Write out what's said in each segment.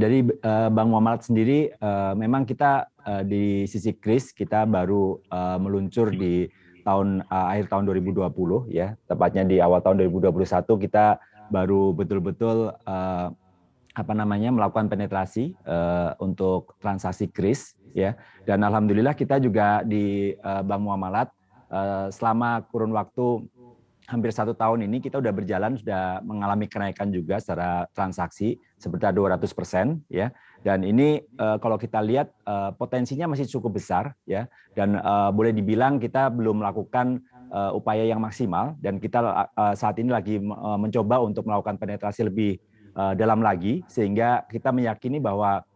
dari uh, Bang Muhammad sendiri, uh, memang kita uh, di sisi Kris kita baru uh, meluncur di tahun uh, akhir tahun 2020 ya, tepatnya di awal tahun 2021 kita baru betul-betul uh, apa namanya melakukan penetrasi uh, untuk transaksi kris ya dan alhamdulillah kita juga di uh, Bank Muamalat uh, selama kurun waktu hampir satu tahun ini kita sudah berjalan sudah mengalami kenaikan juga secara transaksi sebesar 200 persen ya dan ini eh, kalau kita lihat eh, potensinya masih cukup besar ya dan eh, boleh dibilang kita belum melakukan upaya yang maksimal dan kita saat ini lagi mencoba untuk melakukan penetrasi lebih dalam lagi sehingga kita meyakini bahwa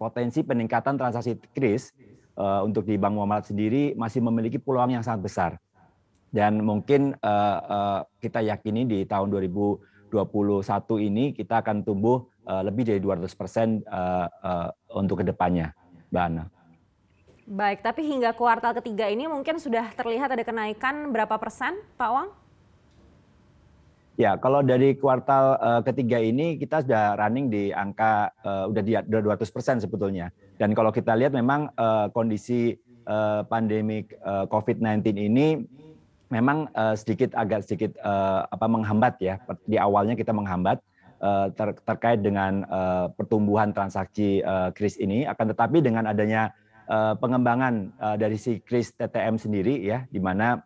potensi peningkatan transaksi kris uh, untuk di Bank Muamalat sendiri masih memiliki peluang yang sangat besar dan mungkin uh, uh, kita yakini di tahun 2021 ini kita akan tumbuh uh, lebih dari 200 persen uh, uh, untuk kedepannya, Mbak Ana. Baik, tapi hingga kuartal ketiga ini mungkin sudah terlihat ada kenaikan berapa persen, Pak Wang? Ya, kalau dari kuartal uh, ketiga ini kita sudah running di angka uh, udah di 200 persen sebetulnya. Dan kalau kita lihat memang uh, kondisi uh, pandemi uh, COVID-19 ini memang uh, sedikit agak sedikit uh, apa menghambat ya di awalnya kita menghambat uh, ter terkait dengan uh, pertumbuhan transaksi uh, kris ini akan tetapi dengan adanya uh, pengembangan uh, dari si kris TTM sendiri ya di mana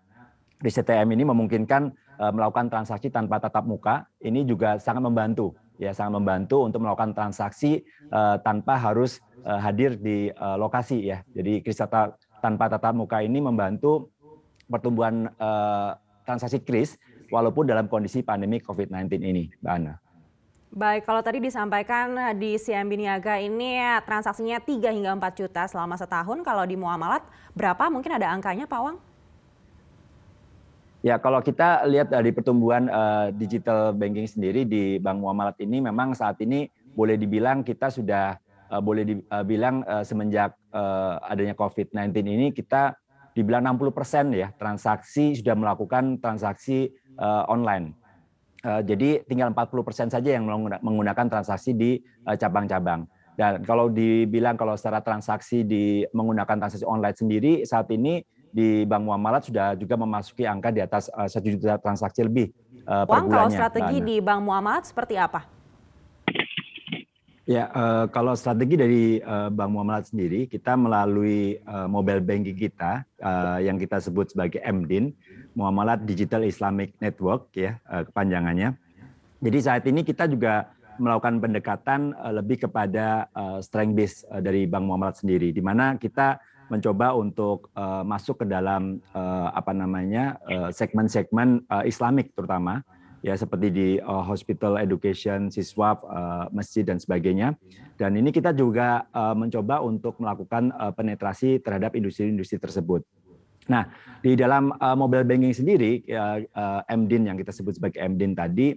kris TTM ini memungkinkan uh, melakukan transaksi tanpa tatap muka ini juga sangat membantu ya sangat membantu untuk melakukan transaksi uh, tanpa harus uh, hadir di uh, lokasi ya jadi kris tanpa tatap muka ini membantu pertumbuhan uh, transaksi kris walaupun dalam kondisi pandemi COVID-19 ini, Mbak Ana. Baik, kalau tadi disampaikan di CMB Niaga ini ya, transaksinya 3 hingga 4 juta selama setahun. Kalau di Muamalat berapa? Mungkin ada angkanya Pak Wang? Ya, kalau kita lihat dari pertumbuhan uh, digital banking sendiri di Bank Muamalat ini memang saat ini boleh dibilang kita sudah uh, boleh dibilang uh, semenjak uh, adanya COVID-19 ini kita dibilang 60% persen ya transaksi sudah melakukan transaksi uh, online. Uh, jadi tinggal 40% persen saja yang menggunakan transaksi di eh, cabang-cabang. Uh, Dan kalau dibilang kalau secara transaksi di menggunakan transaksi online sendiri saat ini di Bank Muamalat sudah juga memasuki angka di atas satu juta transaksi lebih per bulannya. Kalau strategi Bang. Nah, di Bank Muamalat seperti apa? Ya, uh, kalau strategi dari uh, eh, Bang Muhammad sendiri, kita melalui uh, mobile banking kita uh, yang kita sebut sebagai MDIN, Muamalat Digital Islamic Network ya uh, kepanjangannya. Jadi saat ini kita juga melakukan pendekatan uh, lebih kepada uh, strength base uh, dari Bank Muamalat sendiri, di mana kita mencoba untuk uh, masuk ke dalam uh, apa namanya segmen-segmen uh, segmen -segmen, uh, Islamik terutama ya seperti di uh, hospital education siswa uh, eh, masjid dan sebagainya dan ini kita juga uh, mencoba untuk melakukan uh, penetrasi terhadap industri-industri tersebut nah di dalam uh, mobile banking sendiri uh, ya, uh, MDIN yang kita sebut sebagai MDIN tadi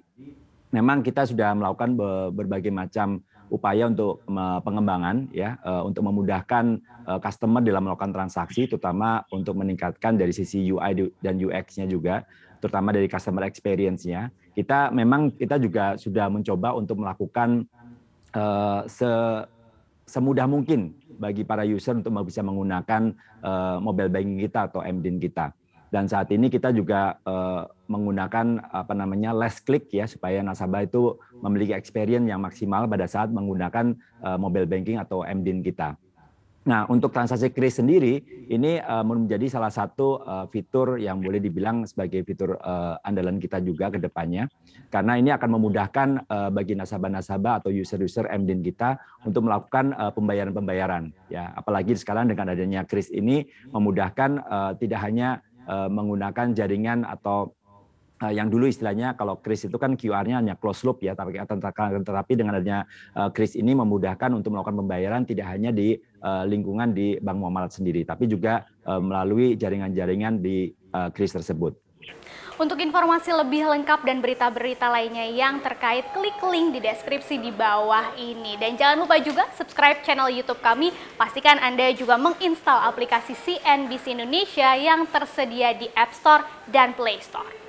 memang kita sudah melakukan berbagai macam upaya untuk pengembangan ya e, untuk memudahkan e, customer dalam melakukan transaksi terutama untuk meningkatkan dari sisi UI dan UX-nya juga terutama dari customer experience-nya. Kita memang kita juga sudah mencoba untuk melakukan uh, se semudah mungkin bagi para user untuk bisa menggunakan uh, mobile banking kita atau MDIN kita dan saat ini kita juga uh, menggunakan apa namanya less click ya supaya nasabah itu memiliki experience yang maksimal pada saat menggunakan uh, mobile banking atau MDIN kita. Nah, untuk transaksi kris sendiri ini uh, menjadi salah satu uh, fitur yang boleh dibilang sebagai fitur uh, andalan kita juga ke depannya karena ini akan memudahkan uh, bagi nasabah-nasabah atau user-user MDIN kita untuk melakukan pembayaran-pembayaran uh, ya. Apalagi sekarang dengan adanya kris ini memudahkan uh, tidak hanya Eh, menggunakan jaringan atau eh, yang dulu istilahnya kalau Kris itu kan QR-nya hanya close loop ya, tapi tetapi dengan adanya Kris eh, ini memudahkan untuk melakukan pembayaran tidak hanya di lingkungan di Bank Muamalat sendiri, tapi juga melalui jaringan-jaringan di Kris tersebut. Untuk informasi lebih lengkap dan berita-berita lainnya yang terkait, klik link di deskripsi di bawah ini. Dan jangan lupa juga subscribe channel YouTube kami. Pastikan Anda juga menginstal aplikasi CNBC Indonesia yang tersedia di App Store dan Play Store.